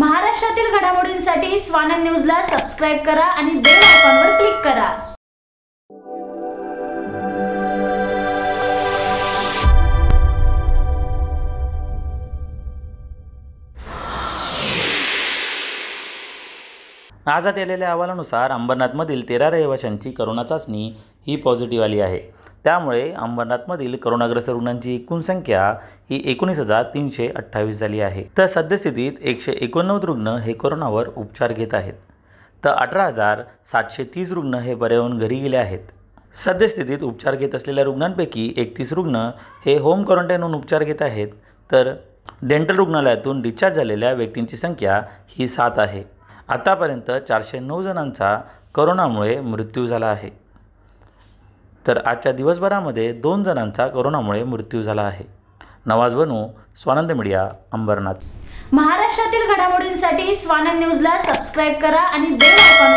महाराष्ट्रातील घडामोडींसाठी स्वानंद न्यूजला सबस्क्राईब करा आणि बेल आयकॉनवर क्लिक करा आजात आलेल्या अहवालानुसार अंबरनाथमधील तेरा रहिवाशांची करोना चाचणी ही पॉझिटिव्ह आली आहे त्यामुळे अंबरनाथमधील करोनाग्रस्त रुग्णांची एकूण संख्या ही एकोणीस हजार तीनशे अठ्ठावीस झाली आहे तर सद्यस्थितीत एकशे एकोणनव्वद रुग्ण हे कोरोनावर उपचार घेत आहेत तर अठरा हजार सातशे तीस रुग्ण हे बरे होऊन घरी गेले आहेत सद्यस्थितीत उपचार घेत असलेल्या रुग्णांपैकी एकतीस रुग्ण हे होम क्वारंटाईनहून उपचार घेत आहेत तर डेंटल रुग्णालयातून डिस्चार्ज झालेल्या व्यक्तींची संख्या ही सात आहे आतापर्यंत चारशे नऊ जणांचा करोनामुळे मृत्यू झाला आहे तर आजच्या दिवसभरामध्ये दोन जणांचा कोरोनामुळे मृत्यू झाला आहे नवाज बनू स्वानंद मीडिया अंबरनाथ महाराष्ट्रातील घडामोडींसाठी स्वानंद न्यूजला सबस्क्राईब करा आणि बेल आयकॉन